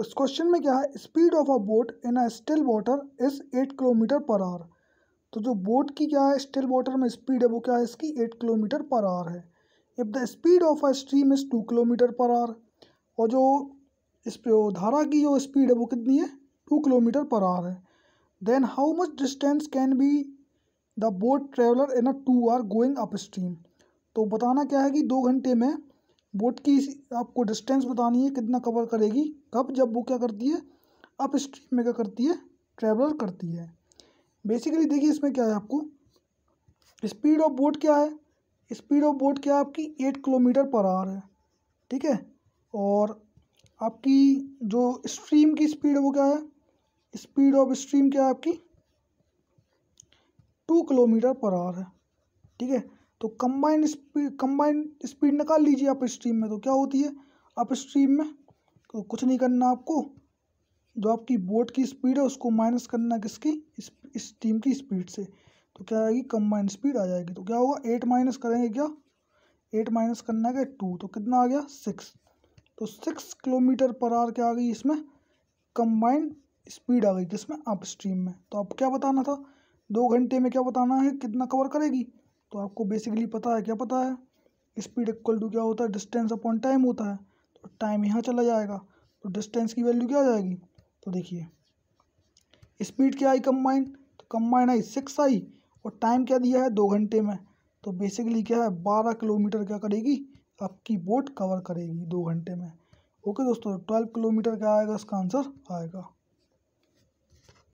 इस क्वेश्चन में क्या है speed of a boat in a still water is eight kilometre per hour तो जो बोट की क्या है स्टिल वाटर में स्पीड है वो क्या है इसकी एट किलोमीटर पर आवर है if the speed of a stream is two kilometre per hour और जो इस धारा की जो स्पीड है वो कितनी है टू किलोमीटर पर आवर है then how much distance can be the boat traveller in a two hour going upstream तो बताना क्या है कि दो घंटे में बोट की आपको डिस्टेंस बतानी है कितना कवर करेगी कब जब वो क्या करती है अप स्ट्रीम में क्या करती है ट्रैवल करती है बेसिकली देखिए इसमें क्या है आपको स्पीड ऑफ बोट क्या है स्पीड ऑफ बोट क्या है आपकी एट किलोमीटर पर आवर है ठीक है और आपकी जो स्ट्रीम की स्पीड है वो क्या है स्पीड ऑफ स्ट्रीम क्या है आपकी टू किलोमीटर पर आवर है ठीक है तो कंबाइन स्पीड कंबाइन स्पीड निकाल लीजिए आप स्ट्रीम में तो क्या होती है आप स्ट्रीम में तो कुछ नहीं करना आपको जो आपकी बोट की स्पीड है उसको माइनस करना किसकी स्टीम की स्पीड से तो क्या आएगी कंबाइन स्पीड आ जाएगी तो क्या होगा एट माइनस करेंगे क्या एट माइनस करना है टू तो कितना आ गया सिक्स तो सिक्स किलोमीटर पर आर क्या आ गई इसमें कंबाइंड स्पीड आ गई किसमें अप स्ट्रीम में तो आप क्या बताना था दो घंटे में क्या बताना है कितना कवर करेगी तो आपको बेसिकली पता है क्या पता है स्पीड इक्वल टू क्या होता है डिस्टेंस अपॉन टाइम होता है तो टाइम यहाँ चला जाएगा तो डिस्टेंस की वैल्यू क्या आ जाएगी तो देखिए स्पीड क्या आई कम्बाइंड तो कम्बाइंड आई सिक्स आई और टाइम क्या दिया है दो घंटे में तो बेसिकली क्या है बारह किलोमीटर क्या करेगी आपकी बोट कवर करेगी दो घंटे में ओके दोस्तों ट्वेल्व किलोमीटर क्या आएगा इसका आंसर आएगा